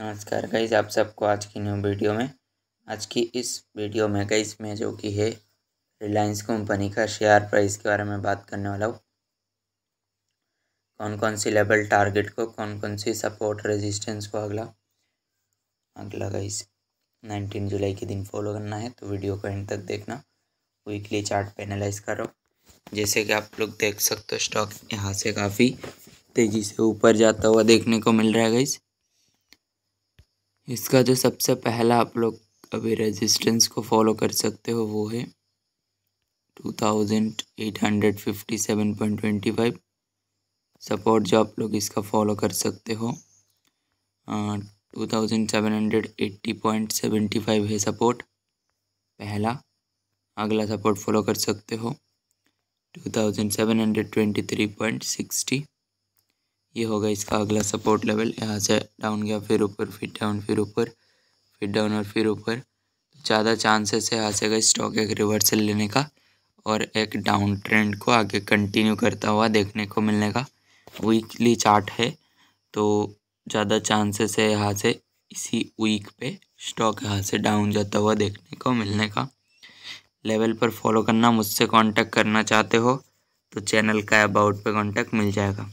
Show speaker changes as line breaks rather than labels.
नमस्कार गाइज आप सबको आज की न्यू वीडियो में आज की इस वीडियो में गाइज में जो कि है रिलायंस कंपनी का शेयर प्राइस के बारे में बात करने वाला हूँ कौन कौन सी लेवल टारगेट को कौन कौन सी सपोर्ट रेजिस्टेंस को अगला अगला गाइज नाइनटीन जुलाई के दिन फॉलो करना है तो वीडियो को एंड तक देखना वीकली चार्ट एनालाइज करो जैसे कि आप लोग देख सकते हो स्टॉक यहाँ से काफ़ी तेज़ी से ऊपर जाता हुआ देखने को मिल रहा है गाइज़ इसका जो सबसे पहला आप लोग अभी रेजिस्टेंस को फॉलो कर सकते हो वो है two thousand eight hundred fifty seven point twenty five support जो आप लोग इसका फॉलो कर सकते हो two thousand seven hundred eighty point seventy five है सपोर्ट पहला अगला सपोर्ट फॉलो कर सकते हो two thousand seven hundred twenty three point sixty ये होगा इसका अगला सपोर्ट लेवल यहाँ से डाउन गया फिर ऊपर फिर डाउन फिर ऊपर फिर डाउन और फिर ऊपर तो ज़्यादा चांसेस है यहाँ से अगर स्टॉक एक रिवर्सल लेने का और एक डाउन ट्रेंड को आगे कंटिन्यू करता हुआ देखने को मिलने का वीकली चार्ट है तो ज़्यादा चांसेस है यहाँ से इसी वीक पे स्टॉक यहाँ से डाउन जाता हुआ देखने को मिलने का लेवल पर फॉलो करना मुझसे कांटेक्ट करना चाहते हो तो चैनल का अबाउट पे कांटेक्ट मिल जाएगा